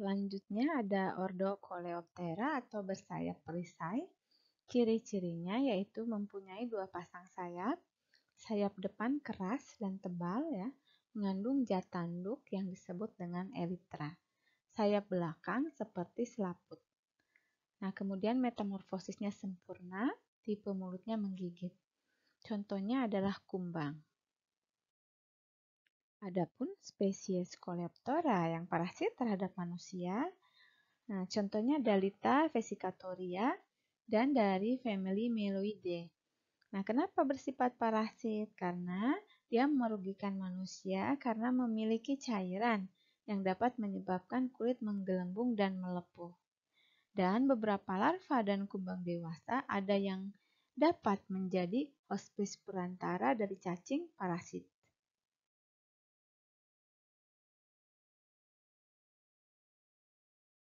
Selanjutnya ada Ordo Coleoptera atau bersayap perisai. Ciri-cirinya yaitu mempunyai dua pasang sayap. Sayap depan keras dan tebal ya, mengandung tanduk yang disebut dengan elitra. Sayap belakang seperti selaput. Nah, kemudian metamorfosisnya sempurna, tipe mulutnya menggigit. Contohnya adalah kumbang. Adapun spesies Coleoptera yang parasit terhadap manusia, nah contohnya Dalita vesicatoria dan dari family Meloidae. Nah, kenapa bersifat parasit? Karena dia merugikan manusia karena memiliki cairan yang dapat menyebabkan kulit menggelembung dan melepuh. Dan beberapa larva dan kumbang dewasa ada yang dapat menjadi hospis perantara dari cacing parasit.